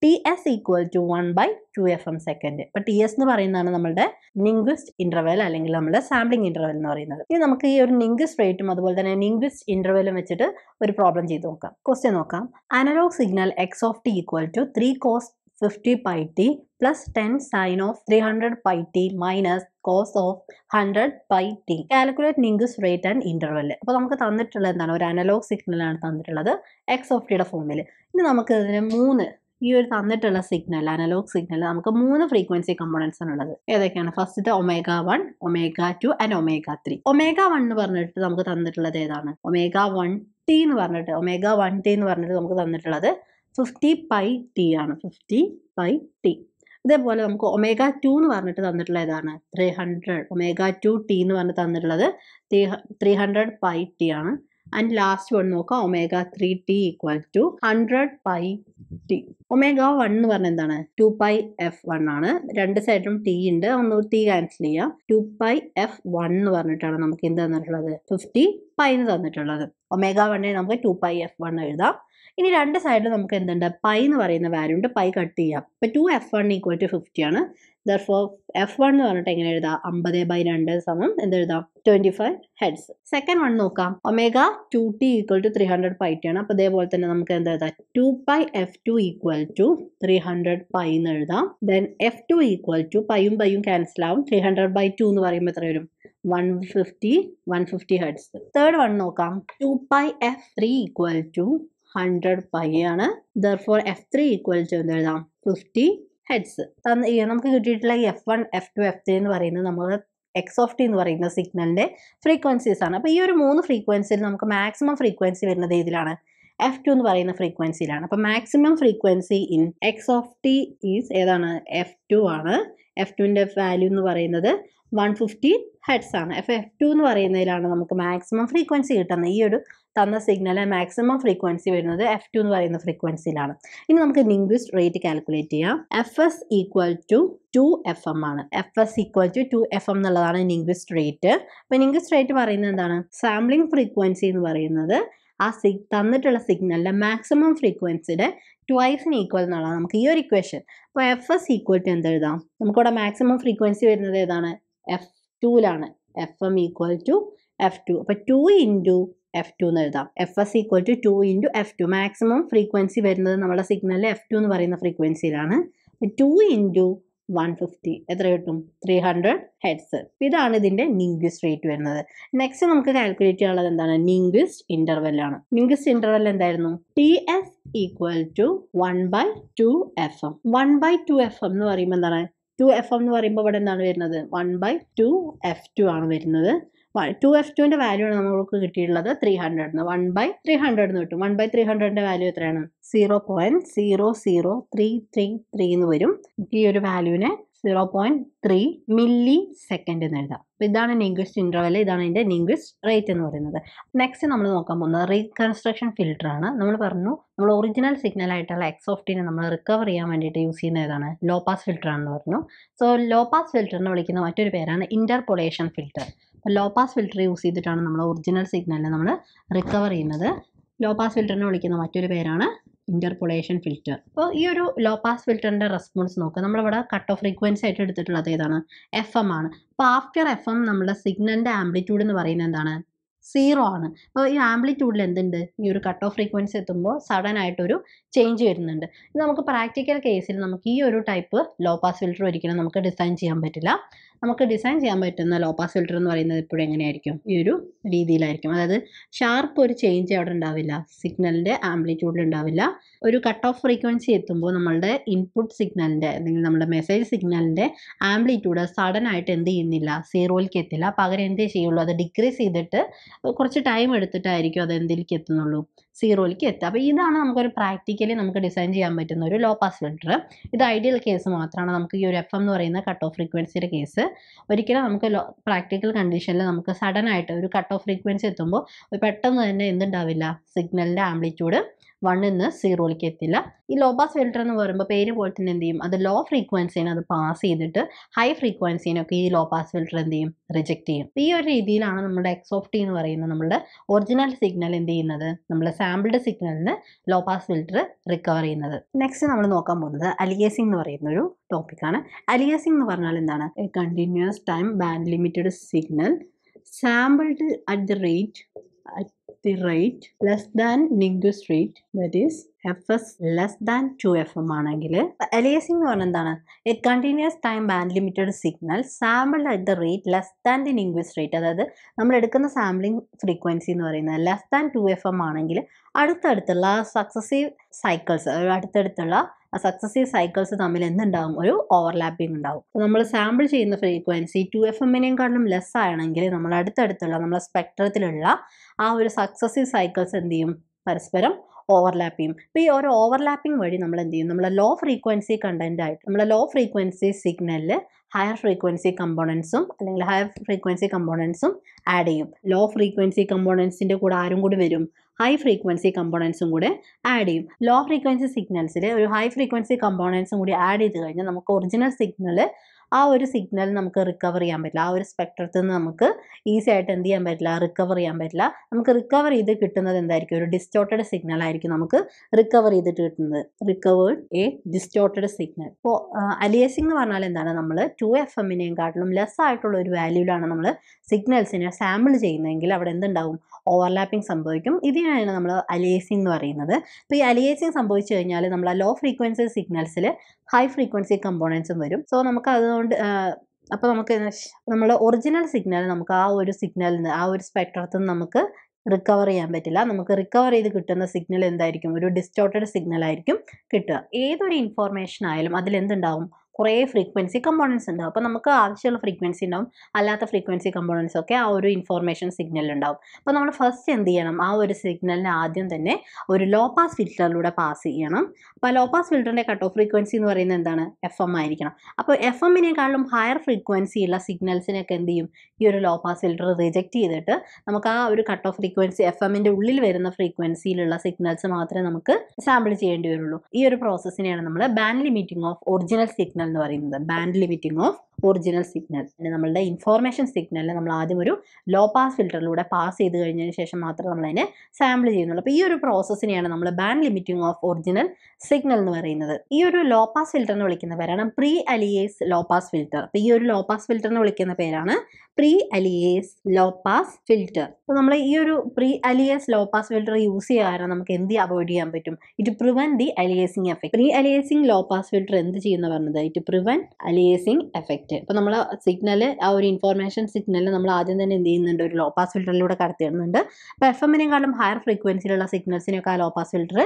T S equal to one by two F M second ഇപ്പൊ ടി എസ് എന്ന് പറയുന്നതാണ് നമ്മുടെ നിംഗ്വിസ്റ്റ് ഇന്റർവെൽ അല്ലെങ്കിൽ നമ്മുടെ സാമ്പിളിംഗ് ഇന്റർവെൽ എന്ന് പറയുന്നത് ഇനി നമുക്ക് ഈ ഒരു നിംഗ്വിസ്റ്റ് റേറ്റും അതുപോലെ തന്നെ നിംഗ്വിസ്റ്റ് ഇൻ്റർവെലും വെച്ചിട്ട് ഒരു പ്രോബ്ലം ചെയ്ത് നോക്കാം ക്വസ്റ്റ്യൻ നോക്കാം analogue signal X of T equal to three cos fifty pi T plus ten sine of three hundred pi T minus cos of hundred pi T calculate Nyquist rate and interval അപ്പൊ നമുക്ക് തന്നിട്ടുള്ള എന്താണ് ഒരു analogue സിഗ്നലാണ് തന്നിട്ടുള്ളത് X of ടിയുടെ ഫോമിൽ ഇനി നമുക്ക് ഇതിന് മൂന്ന് ഈ ഒരു തന്നിട്ടുള്ള സിഗ്നൽ അനലോഗ് സിഗ്നൽ നമുക്ക് മൂന്ന് ഫ്രീക്വൻസി കമ്പോണൻസ് ആണ് ഉള്ളത് ഏതൊക്കെയാണ് first omega one omega two and omega three omega one എന്ന് പറഞ്ഞിട്ട് നമുക്ക് തന്നിട്ടുള്ളത് ഏതാണ് ഒമേഗ വൺ ടി എന്ന് പറഞ്ഞിട്ട് ഒമേഗ വൺ ടി എന്ന് പറഞ്ഞിട്ട് നമുക്ക് തന്നിട്ടുള്ളത് ഫിഫ്റ്റി പൈ ടി ആണ് ഫിഫ്റ്റി പൈ ടി ഇതേപോലെ നമുക്ക് ഒമേഗ ടു എന്ന് പറഞ്ഞിട്ട് തന്നിട്ടുള്ള ഏതാണ് three hundred omega two T എന്ന് പറഞ്ഞിട്ട് തന്നിട്ടുള്ളത് three three hundred pi T ആണ് ആൻഡ് ലാസ്റ്റ് വൺ നോക്കാം omega three T equal to hundred pi T omega one എന്ന് പറഞ്ഞ എന്താണ് ടു പൈ എഫ് വൺ ആണ് രണ്ട് സൈഡിലും ടി ഉണ്ട് ഒന്ന് ടി ക്യാൻസൽ ചെയ്യാം ടു പൈ എഫ് വൺ എന്ന് പറഞ്ഞിട്ടാണ് നമുക്ക് എന്ത് തന്നിട്ടുള്ളത് ഫിഫ്റ്റി പൈ എന്ന് തന്നിട്ടുള്ളത് ഒമേഗ വണ്ണിൽ നമുക്ക് ടു പൈ എഫ് വൺ എഴുതാം ഇനി രണ്ട് സൈഡിൽ നമുക്ക് എന്തുണ്ട് പൈ എന്ന് പറയുന്ന വാല്യൂ ഉണ്ട് പൈ കട്ട് ചെയ്യാം ഇപ്പം two F one equal to fifty ആണ് ദർഫോ എഫ് വൺ എന്ന് പറഞ്ഞിട്ട് എങ്ങനെ എഴുതാം അമ്പത് ബൈ രണ്ട് സമം എന്തെഴുതാം twenty five hertz second one നോക്കാം omega two T equal to three hundred pi T ആണ് അപ്പൊ ഇതേപോലെ തന്നെ നമുക്ക് എന്ത് എഴുതാം two pi F two equal to three hundred pi എന്ന് എഴുതാം then F two equal to പൈയും പൈയും ക്യാൻസൽ ആവും ത്രീ ഹൺഡ്രഡ് ബൈ ടു എന്ന് പറയുമ്പോൾ എത്ര വരും one fifty one fifty hertz third one നോക്കാം two pi F three equal to hundred pi ആണ് therefore F three equal to എന്ത് എഴുതാം ഫിഫ്റ്റി ഹെഡ്സ് നമുക്ക് കിട്ടിയിട്ടുള്ള F one F two F three എന്ന് പറയുന്നത് നമ്മൾ എക്സ് ഓഫ് ടി എന്ന് പറയുന്ന സിഗ്നലിൻ്റെ ഫ്രീക്വൻസീസ് ആണ് അപ്പോൾ ഈ ഒരു മൂന്ന് ഫ്രീക്വൻസിയിൽ നമുക്ക് മാക്സിമം ഫ്രീക്വൻസി വരുന്നത് ഏതിലാണ് എഫ് ടു എന്ന് പറയുന്ന ഫ്രീക്വൻസിയിലാണ് അപ്പോൾ maximum frequency in X of T is ഏതാണ് എഫ് ടു ആണ് എഫ് ടുവിൻ്റെ വാല്യൂ എന്ന് പറയുന്നത് വൺ ഫിഫ്റ്റി ഹെഡ്സ് ആണ് എഫ് എഫ് ടു എന്ന് പറയുന്നതിലാണ് നമുക്ക് മാക്സിമം ഫ്രീക്വൻസി കിട്ടുന്നത് ഈ ഒരു തന്ന സിഗ്നലിലെ മാക്സിമം ഫ്രീക്വൻസി വരുന്നത് എഫ് ടു എന്ന് പറയുന്ന ഫ്രീക്വൻസിയിലാണ് ഇനി നമുക്ക് ലിംഗ്വിസ് റേറ്റ് കാൽക്കുലേറ്റ് ചെയ്യാം F S equal to two F M ആണ് F S equal to two F M എന്നുള്ളതാണ് ലിംഗ്വിസ് റേറ്റ് അപ്പോൾ ലിംഗ്വിസ് റേറ്റ് പറയുന്നത് എന്താണ് സാമ്പിളിംഗ് ഫ്രീക്വൻസി എന്ന് പറയുന്നത് ആ സിഗ് തന്നിട്ടുള്ള സിഗ്നലിൻ്റെ മാക്സിമം ഫ്രീക്വൻസിയുടെ ട്വൈസിന് ഈക്വൽ എന്നുള്ളതാണ് നമുക്ക് ഈ ഒരു ഇക്വേഷൻ അപ്പോൾ എഫ് എസ് ഈക്വൽ ടു എന്തെഴുതാം നമുക്കിവിടെ മാക്സിമം ഫ്രീക്വൻസി വരുന്നത് ഏതാണ് എഫ് ടുവിലാണ് F M equal to F two അപ്പം ടു ഇൻറ്റു എഫ് ടു എന്ന് എഴുതാം F S equal to two into F two maximum frequency വരുന്നത് നമ്മുടെ സിഗ്നലിൽ എഫ് ടു എന്ന് പറയുന്ന ഫ്രീക്വൻസിയിലാണ് ടു ഇൻറ്റു വൺ ഫിഫ്റ്റി എത്ര കിട്ടും ത്രീ ഹൺഡ്രഡ് ഹെഡ്സ് ഇതാണ് ഇതിൻ്റെ നിംഗ്വിസ് റേറ്റ് വരുന്നത് നെക്സ്റ്റ് നമുക്ക് കാൽക്കുലേറ്റ് ചെയ്യാനുള്ളത് എന്താണ് നിംഗ്വിസ്റ്റ് ഇൻ്റർവെല്ലാണ് നിംഗ്വിസ്റ്റ് ഇൻ്റർവെൽ എന്തായിരുന്നു T S equal to one by two F M one by two F M എന്ന് പറയുമ്പോൾ എന്താണ് ടു എഫ് എന്ന് പറയുമ്പോൾ ഇവിടെ എന്താണ് വരുന്നത് one by two F two ആണ് വരുന്നത് വൺ ടു എഫ് ടുവിൻ്റെ വാല്യൂ ആണ് നമുക്ക് കിട്ടിയിട്ടുള്ളത് ത്രീ ഹൺഡ്രഡിന് വൺ ബൈ ത്രീ ഹൺഡ്രഡ് എന്ന് കിട്ടും വൺ ബൈ ത്രീ ഹൺഡ്രഡിൻ്റെ വാല്യൂ എത്രയാണ് zero point zero zero three three three എന്ന് വരും ഈ ഒരു വാല്യൂവിനെ zero point three millisecond എന്ന് എഴുതാം അപ്പോൾ ഇതാണ് നിഗ്വിസ്റ്റ് ഇൻ്റർവെൽ ഇതാണ് ഇതിൻ്റെ നിഗ്വിസ്റ്റ് റേറ്റ് എന്ന് പറയുന്നത് നെക്സ്റ്റ് നമ്മൾ നോക്കാൻ പോകുന്നത് റീകൺസ്ട്രക്ഷൻ ഫിൽറ്ററാണ് നമ്മൾ പറഞ്ഞു നമ്മൾ ഒറിജിനൽ സിഗ്നൽ ആയിട്ടുള്ള എക്സ് ഓഫ് ടീനെ നമ്മൾ റിക്കവർ ചെയ്യാൻ വേണ്ടിയിട്ട് യൂസ് ചെയ്യുന്ന ഏതാണ് ലോ പാസ് ഫിൽറ്ററാണെന്ന് പറഞ്ഞു സോ ലോ പാസ് ഫിൽറ്ററിനെ വിളിക്കുന്ന മറ്റൊരു പേരാണ് ഇൻ്റർപൊളേഷൻ ഫിൽറ്റർ അപ്പോൾ ലോ പാസ് ഫിൽറ്റർ യൂസ് ചെയ്തിട്ടാണ് നമ്മൾ ഒറിജിനൽ സിഗ്നലിനെ നമ്മൾ റിക്കവർ ചെയ്യുന്നത് ലോ പാസ് ഫിൽറ്ററിനെ വിളിക്കുന്ന മറ്റൊരു പേരാണ് ഇൻ്റർപൊളേഷൻ ഫിൽറ്റർ അപ്പോൾ ഈ ഒരു ലോ പാസ് ഫിൽറ്ററിൻ്റെ റെസ്പോൺസ് നോക്കുക നമ്മളിവിടെ കട്ട് ഓഫ് ഫ്രീക്വൻസി ആയിട്ട് എടുത്തിട്ടുള്ളത് ഏതാണ് എഫ് എം ആണ് അപ്പോൾ ആഫ്റ്റർ എഫ് എം നമ്മുടെ സിഗ്നലിൻ്റെ ആംപ്ലിറ്റ്യൂഡ് എന്ന് പറയുന്നത് എന്താണ് സീറോ ആണ് അപ്പോൾ ഈ ആംപ്ലിറ്റ്യൂഡിൽ എന്തുണ്ട് ഈ ഒരു കട്ട് ഓഫ് ഫ്രീക്വൻസി എത്തുമ്പോൾ സഡൻ ആയിട്ടൊരു ചേഞ്ച് വരുന്നുണ്ട് ഇത് നമുക്ക് പ്രാക്ടിക്കൽ കേസിൽ നമുക്ക് ഈ ഒരു ടൈപ്പ് ലോ പാസ് ഫിൽറ്റർ ഒരിക്കലും നമുക്ക് ഡിസൈൻ ചെയ്യാൻ പറ്റില്ല നമുക്ക് ഡിസൈൻ ചെയ്യാൻ പറ്റുന്ന ലോ പാസ് ഫിൽറ്റർ എന്ന് പറയുന്നത് ഇപ്പോഴും എങ്ങനെയായിരിക്കും ഈ ഒരു രീതിയിലായിരിക്കും അതായത് ഷാർപ്പ് ഒരു ചേഞ്ച് അവിടെ ഉണ്ടാവില്ല സിഗ്നലിൻ്റെ ആംപ്ലിറ്റ്യൂഡിൽ ഉണ്ടാവില്ല ഒരു കട്ട് ഓഫ് ഫ്രീക്വൻസി എത്തുമ്പോൾ നമ്മളുടെ ഇൻപുട്ട് സിഗ്നലിൻ്റെ അല്ലെങ്കിൽ നമ്മുടെ മെസ്സേജ് സിഗ്നലിൻ്റെ ആംപ്ലിറ്റ്യൂഡ് സഡൻ ആയിട്ട് എന്ത് ചെയ്യുന്നില്ല സീറോയിലേക്ക് എത്തില്ല പകരം എന്തേ ചെയ്യുള്ളൂ അത് ഡിക്രീസ് ചെയ്തിട്ട് കുറച്ച് ടൈം എടുത്തിട്ടായിരിക്കും അത് എന്തിലേക്ക് എത്തുന്നുള്ളൂ സീറോയിലേക്ക് എത്തുക അപ്പോൾ ഇതാണ് നമുക്കൊരു പ്രാക്ടിക്കലി നമുക്ക് ഡിസൈൻ ചെയ്യാൻ പറ്റുന്ന ഒരു ലോ പാസ് ഫിൽറ്റർ ഇത് ഐഡിയൽ കേസ് മാത്രമാണ് നമുക്ക് ഈ ഒരു എഫ് എന്ന് പറയുന്ന കട്ട് ഓഫ് ഫ്രീക്വൻസിയുടെ കേസ് ഒരിക്കലും നമുക്ക് പ്രാക്ടിക്കൽ കണ്ടീഷനിൽ നമുക്ക് സഡൻ ആയിട്ട് ഒരു കട്ട് ഓഫ് ഫ്രീക്വൻസി എത്തുമ്പോൾ പെട്ടെന്ന് തന്നെ എന്തുണ്ടാവില്ല സിഗ്നലിൻ്റെ ആംപ്ലിറ്റ്യൂഡ് വണ്ണിൽ നിന്ന് സീറോയിലേക്ക് എത്തില്ല ഈ ലോ പാസ് ഫിൽറ്റർ എന്ന് പറയുമ്പോൾ പേര് പോലെ തന്നെ എന്ത് ചെയ്യും അത് ലോ ഫ്രീക്വൻസിനെ അത് പാസ് ചെയ്തിട്ട് ഹൈ ഫ്രീക്വൻസിനൊക്കെ ഈ ലോ പാസ് ഫിൽറ്റർ എന്ത് ചെയ്യും റിജക്ട് ചെയ്യും ഈ ഒരു രീതിയിലാണ് നമ്മുടെ എക്സ് ഓഫ് ടി എന്ന് പറയുന്ന നമ്മുടെ ഒറിജിനൽ സിഗ്നൽ എന്ത് ചെയ്യുന്നത് നമ്മുടെ സാമ്പിൾഡ് സിഗ്നലിന് ലോ പാസ് ഫിൽറ്റർ റിക്കവർ ചെയ്യുന്നത് നെക്സ്റ്റ് നമ്മൾ നോക്കാൻ പോകുന്നത് അലിയേസിംഗ് എന്ന് പറയുന്ന ഒരു ടോപ്പിക്കാണ് അലിയേസിംഗ് എന്ന് പറഞ്ഞാൽ എന്താണ് continuous time band limited signal sampled at the rate at the right less than Ningus rate that is F S less than two F M ആണെങ്കിൽ എലിയസിംഗ് എന്ന് പറഞ്ഞാൽ എന്താണ് a continuous time band limited signal sample at the rate less than the Nyquist rate അതായത് നമ്മൾ എടുക്കുന്ന sampling frequency എന്ന് പറയുന്നത് less than two F M ആണെങ്കിൽ അടുത്തടുത്തുള്ള സക്സസീവ് സൈക്കിൾസ് അടുത്തടുത്തുള്ള സക്സസീവ് സൈക്കിൾസ് തമ്മിൽ എന്തുണ്ടാവും ഒരു ഓവർലാപ്പിംഗ് ഉണ്ടാവും നമ്മൾ സാമ്പിൾ ചെയ്യുന്ന ഫ്രീക്വൻസി ടു എഫ് എമ്മിനെക്കാളും ലെസ് ആണെങ്കിൽ നമ്മൾ അടുത്തടുത്തുള്ള നമ്മളെ സ്പെക്ട്രത്തിലുള്ള ആ ഒരു സക്സസീവ് സൈക്കിൾസ് എന്ത് ചെയ്യും പരസ്പരം ഓവർലാപ്പ് ചെയ്യും അപ്പോൾ ഈ ഒരു ഓവർലാപ്പിംഗ് വഴി നമ്മൾ എന്ത് ചെയ്യും നമ്മളെ ലോ ഫ്രീക്വൻസി കണ്ടന്റ് ആയിട്ട് നമ്മളെ ലോ ഫ്രീക്വൻസി സിഗ്നലിൽ ഹയർ ഫ്രീക്വൻസി കമ്പോണൻസും അല്ലെങ്കിൽ ഹയർ ഫ്രീക്വൻസി കമ്പോണൻസും ആഡ് ചെയ്യും ലോ ഫ്രീക്വൻസി കമ്പോണൻസിൻ്റെ കൂടെ ആരും കൂടി വരും ഹൈ ഫ്രീക്വൻസി കമ്പോണൻസും കൂടെ ആഡ് ചെയ്യും ലോ ഫ്രീക്വൻസി സിഗ്നൽസിൽ ഒരു ഹൈ ഫ്രീക്വൻസി കമ്പോണൻസും കൂടി ആഡ് ചെയ്ത് കഴിഞ്ഞാൽ നമുക്ക് ഒറിജിനൽ സിഗ്നൽ ആ ഒരു സിഗ്നൽ നമുക്ക് റിക്കവർ ചെയ്യാൻ പറ്റില്ല ആ ഒരു സ്പെക്ട്രത്തിൽ നിന്ന് നമുക്ക് ഈസി ആയിട്ട് എന്ത് ചെയ്യാൻ പറ്റില്ല റിക്കവർ ചെയ്യാൻ പറ്റില്ല നമുക്ക് റിക്കവർ ചെയ്ത് കിട്ടുന്നത് എന്തായിരിക്കും ഒരു ഡിസ്റ്റോർട്ടഡ് സിഗ്നൽ ആയിരിക്കും നമുക്ക് റിക്കവർ ചെയ്തിട്ട് കിട്ടുന്നത് റിക്കവേർഡ് എ ഡിസ്റ്റോർട്ടഡ് സിഗ്നൽ ഇപ്പോൾ അലിയസിംഗ് എന്ന് പറഞ്ഞാൽ എന്താണ് നമ്മൾ ടു എഫ് എമ്മിനെയും കാട്ടിലും ലെസ് ആയിട്ടുള്ള ഒരു വാല്യൂലാണ് നമ്മൾ സിഗ്നൽസിനെ സാമ്പിൾ ചെയ്യുന്നതെങ്കിൽ അവിടെ എന്തുണ്ടാവും ഓവർലാപ്പിംഗ് സംഭവിക്കും ഇതിനാണ് നമ്മൾ അലിയേസിംഗ് എന്ന് പറയുന്നത് അപ്പോൾ ഈ അലിയേസിംഗ് സംഭവിച്ചു കഴിഞ്ഞാൽ നമ്മൾ ആ ലോ ഫ്രീക്വൻസി സിഗ്നൽസിൽ ഹൈ ഫ്രീക്വൻസി കമ്പോണൻസും വരും സോ നമുക്ക് അത് സൗണ്ട് അപ്പോൾ നമുക്ക് നമ്മൾ ഒറിജിനൽ സിഗ്നൽ നമുക്ക് ആ ഒരു സിഗ്നലിൽ നിന്ന് ആ ഒരു സ്പെക്ട്രത്തിൽ നിന്ന് നമുക്ക് റിക്കവർ ചെയ്യാൻ പറ്റില്ല നമുക്ക് റിക്കവർ ചെയ്ത് കിട്ടുന്ന സിഗ്നൽ എന്തായിരിക്കും ഒരു ഡിസ്റ്റോർട്ടഡ് സിഗ്നൽ ആയിരിക്കും കിട്ടുക ഏതൊരു ഇൻഫോർമേഷൻ ആയാലും അതിലെന്തുണ്ടാവും കുറേ ഫ്രീക്വൻസി കമ്പോണൻസ് ഉണ്ടാവും അപ്പോൾ നമുക്ക് ആവശ്യമുള്ള ഫ്രീക്വൻസി ഉണ്ടാവും അല്ലാത്ത ഫ്രീക്വൻസി കമ്പോണൻസ് ഒക്കെ ആ ഒരു ഇൻഫോർമേഷൻ സിഗ്നൽ ഉണ്ടാവും അപ്പോൾ നമ്മൾ ഫസ്റ്റ് എന്ത് ചെയ്യണം ആ ഒരു സിഗ്നലിന് ആദ്യം തന്നെ ഒരു ലോ പാസ് ഫിൽറ്ററിലൂടെ പാസ് ചെയ്യണം അപ്പോൾ ലോ പാസ് ഫിൽറ്ററിൻ്റെ കട്ട് ഓഫ് ഫ്രീക്വൻസി എന്ന് പറയുന്നത് എന്താണ് എഫ് എം ആയിരിക്കണം അപ്പോൾ എഫ് എമ്മിനേക്കാളും ഹയർ ഫ്രീക്വൻസിയുള്ള സിഗ്നൽസിനൊക്കെ എന്ത് ചെയ്യും ഈ ഒരു ലോ പാസ് ഫിൽറ്റർ റിജക്റ്റ് ചെയ്തിട്ട് നമുക്ക് ആ ഒരു കട്ട് ഓഫ് ഫ്രീക്വൻസി എഫ് എമ്മിൻ്റെ ഉള്ളിൽ വരുന്ന ഫ്രീക്വൻസിയിലുള്ള സിഗ്നൽസ് മാത്രമേ നമുക്ക് സാമ്പിൾ ചെയ്യേണ്ടി വരുള്ളൂ ഈ ഒരു പ്രോസസ്സിനെയാണ് നമ്മൾ band limiting of original signal പ്രശ്നം എന്ന് പറയുന്നത് band limiting of original signal പിന്നെ നമ്മളുടെ ഇൻഫോർമേഷൻ സിഗ്നലിനെ നമ്മൾ ആദ്യം ഒരു ലോ പാസ് ഫിൽറ്ററിലൂടെ പാസ് ചെയ്ത് കഴിഞ്ഞതിന് ശേഷം മാത്രമേ അതിനെ സാമ്പിൾ ചെയ്യുന്നുള്ളൂ അപ്പോൾ ഈ ഒരു പ്രോസസ്സിനെയാണ് നമ്മൾ band limiting of original signal എന്ന് പറയുന്നത് ഈ ഒരു ലോ പാസ് ഫിൽറ്ററിനെ വിളിക്കുന്ന പേരാണ് pre alias low pass filter അപ്പോൾ ഈ ഒരു ലോ പാസ് ഫിൽറ്ററിനെ വിളിക്കുന്ന പേരാണ് pre alias low pass filter അപ്പോൾ നമ്മൾ ഈ ഒരു pre alias low pass filter use ചെയ്യാതെ നമുക്ക് എന്ത് അവോയ്ഡ് ചെയ്യാൻ പറ്റും it prevent the aliasing effect pre aliasing low pass filter എന്ത് ചെയ്യുന്ന പറഞ്ഞത് it prevent aliasing effect unit അപ്പോൾ നമ്മൾ സിഗ്നൽ ആ ഒരു ഇൻഫോർമേഷൻ സിഗ്നൽ നമ്മൾ ആദ്യം തന്നെ എന്ത് ചെയ്യുന്നുണ്ട് ഒരു ലോ പാസ് ഫിൽറ്ററിലൂടെ കടത്തി ഇടുന്നുണ്ട് അപ്പോൾ എഫ് എമ്മിനെക്കാളും ഹയർ ഫ്രീക്വൻസിയിലുള്ള സിഗ്നൽസിനൊക്കെ ആ ലോ പാസ് ഫിൽറ്റർ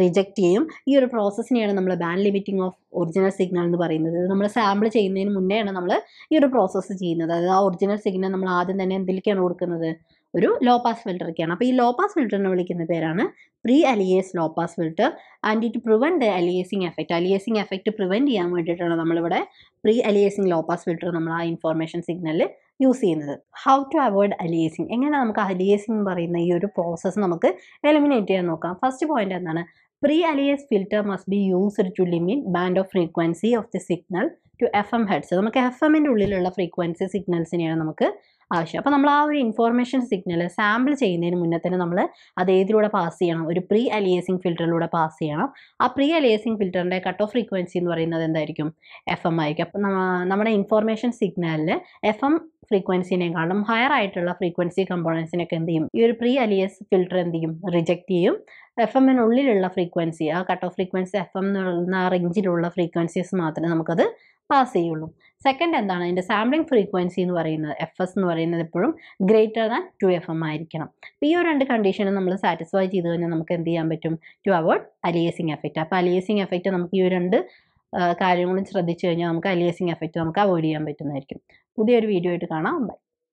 റിജക്റ്റ് ചെയ്യും ഈ ഒരു പ്രോസസ്സിനെയാണ് നമ്മൾ band limiting of original signal എന്ന് പറയുന്നത് നമ്മൾ സാമ്പിൾ ചെയ്യുന്നതിന് മുന്നേയാണ് നമ്മൾ ഈ ഒരു പ്രോസസ്സ് ചെയ്യുന്നത് അതായത് ആ ഒറിജിനൽ സിഗ്നൽ നമ്മൾ ആദ്യം തന്നെ എന്തിലേക്കാണ് കൊടുക്കുന്നത് ഒരു ലോ പാസ് ഫിൽറ്ററൊക്കെയാണ് അപ്പോൾ ഈ ലോ പാസ് ഫിൽറ്ററിനെ വിളിക്കുന്ന പേരാണ് pre alias low pass filter and it prevent aliasing effect aliasing effect prevent ചെയ്യാൻ വേണ്ടിയിട്ടാണ് നമ്മളിവിടെ pre aliasing low pass filter നമ്മൾ ആ ഇൻഫോർമേഷൻ സിഗ്നൽ യൂസ് ചെയ്യുന്നത് ഹൗ ടു അവോയ്ഡ് അലിയേസിങ് എങ്ങനെ നമുക്ക് അലിയേസിങ് എന്ന് പറയുന്ന ഈ ഒരു പ്രോസസ്സ് നമുക്ക് എലിമിനേറ്റ് ചെയ്യാൻ നോക്കാം ഫസ്റ്റ് പോയിന്റ് എന്താണ് pre alias filter must be used to limit band of frequency of the signal to F M hertz നമുക്ക് എഫ് എമ്മിൻ്റെ ഉള്ളിലുള്ള ഫ്രീക്വൻസി സിഗ്നൽസിനെയാണ് നമുക്ക് ആവശ്യം അപ്പോൾ നമ്മൾ ആ ഒരു ഇൻഫോർമേഷൻ സിഗ്നൽ സാമ്പിൾ ചെയ്യുന്നതിന് മുന്നേ തന്നെ നമ്മൾ അത് ഏതിലൂടെ പാസ് ചെയ്യണം ഒരു പ്രീ അലിയേസിംഗ് ഫിൽറ്ററിലൂടെ പാസ് ചെയ്യണം ആ പ്രീ അലിയേസിംഗ് ഫിൽറ്ററിൻ്റെ കട്ട് ഓഫ് ഫ്രീക്വൻസി എന്ന് പറയുന്നത് എന്തായിരിക്കും എഫ് എം ആയിരിക്കും അപ്പം നമ്മുടെ ഇൻഫോർമേഷൻ സിഗ്നലിൽ എഫ് എം ഫ്രീക്വൻസിനെക്കാളും ഹയർ ആയിട്ടുള്ള ഫ്രീക്വൻസി കമ്പോണൻസിനൊക്കെ എന്ത് ചെയ്യും ഈ ഒരു പ്രീ അലിയസ് ഫിൽറ്റർ എന്ത് ചെയ്യും റിജക്റ്റ് ചെയ്യും എഫ് എമ്മിനുള്ളിലുള്ള ഫ്രീക്വൻസി ആ cut off frequency F M എന്നുള്ള റേഞ്ചിലുള്ള ഫ്രീക്വൻസീസ് മാത്രമേ നമുക്കത് പാസ് ചെയ്യുള്ളൂ സെക്കൻഡ് എന്താണ് അതിൻ്റെ സാമ്പിളിംഗ് ഫ്രീക്വൻസി എന്ന് പറയുന്നത് എഫ് എസ് എന്ന് പറയുന്നത് എപ്പോഴും greater than two F M ആയിരിക്കണം അപ്പം ഈ ഒരു രണ്ട് കണ്ടീഷനും നമ്മൾ സാറ്റിസ്ഫൈ ചെയ്ത് കഴിഞ്ഞാൽ നമുക്ക് എന്ത് ചെയ്യാൻ പറ്റും ടു അവോയ്ഡ് അലിയേസിങ് എഫക്റ്റ് അപ്പോൾ അലിയേസിങ് എഫക്റ്റ് നമുക്ക് ഈ രണ്ട് കാര്യങ്ങളും ശ്രദ്ധിച്ചു കഴിഞ്ഞാൽ നമുക്ക് അലിയേസിങ് എഫക്റ്റ് നമുക്ക് അവോയ്ഡ് ചെയ്യാൻ പറ്റുന്നതായിരിക്കും പുതിയൊരു വീഡിയോ ആയിട്ട് കാണാം ബൈ